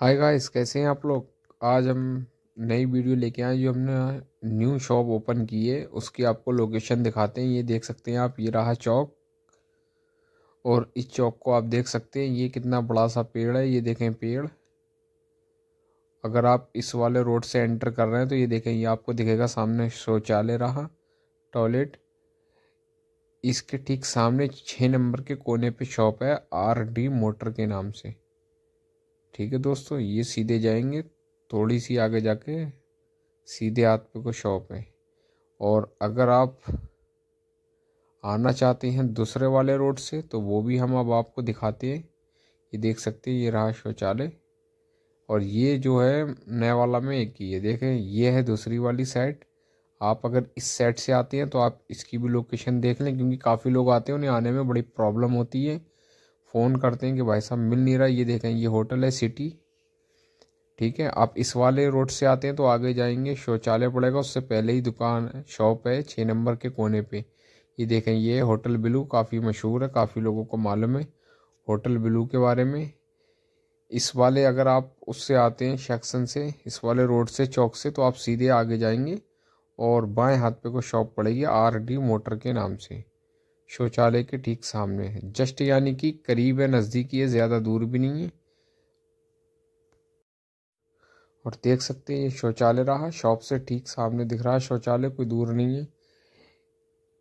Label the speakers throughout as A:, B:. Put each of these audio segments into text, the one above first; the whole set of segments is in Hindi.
A: हाय गाइस कैसे हैं आप लोग आज हम नई वीडियो लेके आए जो हमने न्यू शॉप ओपन की है उसकी आपको लोकेशन दिखाते हैं ये देख सकते हैं आप ये रहा चौक और इस चौक को आप देख सकते हैं ये कितना बड़ा सा पेड़ है ये देखें पेड़ अगर आप इस वाले रोड से एंटर कर रहे हैं तो ये देखें ये आपको दिखेगा सामने शौचालय रहा टॉयलेट इसके ठीक सामने छः नंबर के कोने पे शॉप है आर डी मोटर के नाम से ठीक है दोस्तों ये सीधे जाएंगे थोड़ी सी आगे जाके सीधे हाथ पे को शॉप है और अगर आप आना चाहते हैं दूसरे वाले रोड से तो वो भी हम अब आपको दिखाते हैं ये देख सकते हैं ये रहा शौचालय और ये जो है नया वाला में एक ही है देखें ये है दूसरी वाली साइड आप अगर इस साइड से आते हैं तो आप इसकी भी लोकेशन देख लें क्योंकि काफ़ी लोग आते हैं उन्हें आने में बड़ी प्रॉब्लम होती है फ़ोन करते हैं कि भाई साहब मिल नहीं रहा ये देखें ये होटल है सिटी ठीक है आप इस वाले रोड से आते हैं तो आगे जाएंगे शौचालय पड़ेगा उससे पहले ही दुकान शॉप है छः नंबर के कोने पे ये देखें ये होटल ब्लू काफ़ी मशहूर है काफ़ी लोगों को मालूम है होटल ब्लू के बारे में इस वाले अगर आप उससे आते हैं सेक्शन से इस वाले रोड से चौक से तो आप सीधे आगे जाएंगे और बाएं हाथ पे को शॉप पड़ेगी आर डी मोटर के नाम से शौचालय के ठीक सामने है जस्ट यानी कि करीब है नज़दीकी है ज़्यादा दूर भी नहीं है और देख सकते हैं ये शौचालय रहा शॉप से ठीक सामने दिख रहा है शौचालय कोई दूर नहीं है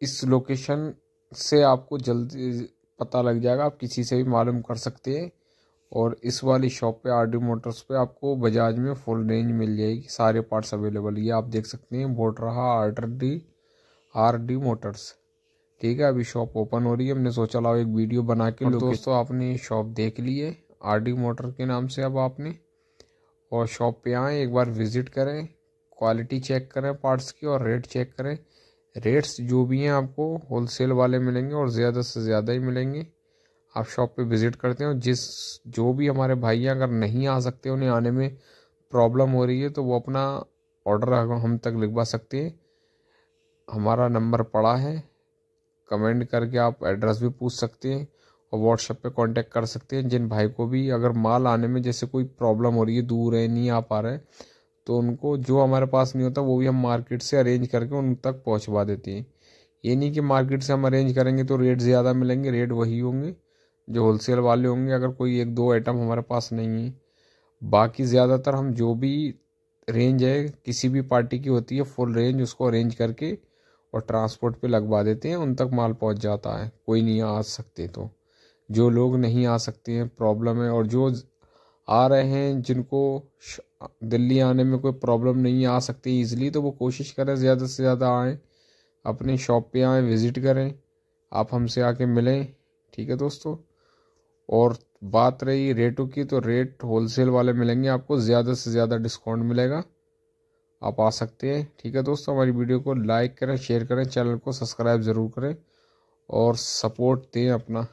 A: इस लोकेशन से आपको जल्दी पता लग जाएगा आप किसी से भी मालूम कर सकते हैं और इस वाली शॉप पे आर डी मोटर्स पे आपको बजाज में फुल रेंज मिल जाएगी सारे पार्ट्स अवेलेबल ये आप देख सकते हैं बोर्ड रहा R D R D motors ठीक है अभी शॉप ओपन हो रही है हमने सोचा लाओ एक वीडियो बना के लो दोस्तों आपने शॉप देख ली है आर डी मोटर के नाम से अब आपने और शॉप पे आएँ एक बार विज़िट करें क्वालिटी चेक करें पार्ट्स की और रेट चेक करें रेट्स जो भी हैं आपको होलसेल वाले मिलेंगे और ज़्यादा से ज़्यादा ही मिलेंगे आप शॉप पे विज़िट करते हैं जिस जो भी हमारे भाई अगर नहीं आ सकते उन्हें आने में प्रॉब्लम हो रही है तो वो अपना ऑर्डर हम तक लिखवा सकते हैं हमारा नंबर पड़ा है कमेंट करके आप एड्रेस भी पूछ सकते हैं और व्हाट्सएप पे कांटेक्ट कर सकते हैं जिन भाई को भी अगर माल आने में जैसे कोई प्रॉब्लम हो रही है दूर है नहीं आ पा रहे तो उनको जो हमारे पास नहीं होता वो भी हम मार्केट से अरेंज करके उन तक पहुँचवा देते हैं ये नहीं कि मार्केट से हम अरेंज करेंगे तो रेट ज़्यादा मिलेंगे रेट वही होंगे जो होलसेल वाले होंगे अगर कोई एक दो आइटम हमारे पास नहीं है बाकी ज़्यादातर हम जो भी रेंज है किसी भी पार्टी की होती है फुल रेंज उसको अरेंज करके और ट्रांसपोर्ट पे लगवा देते हैं उन तक माल पहुंच जाता है कोई नहीं आ सकते तो जो लोग नहीं आ सकते हैं प्रॉब्लम है और जो आ रहे हैं जिनको दिल्ली आने में कोई प्रॉब्लम नहीं आ सकती ईज़िली तो वो कोशिश करें ज़्यादा से ज़्यादा आएँ अपने शॉप पे आएँ विज़िट करें आप हमसे आके मिलें ठीक है दोस्तों और बात रही रेटों की तो रेट होलसेल वाले मिलेंगे आपको ज़्यादा से ज़्यादा डिस्काउंट मिलेगा आप आ सकते हैं ठीक है दोस्तों हमारी वीडियो को लाइक करें शेयर करें चैनल को सब्सक्राइब ज़रूर करें और सपोर्ट दें अपना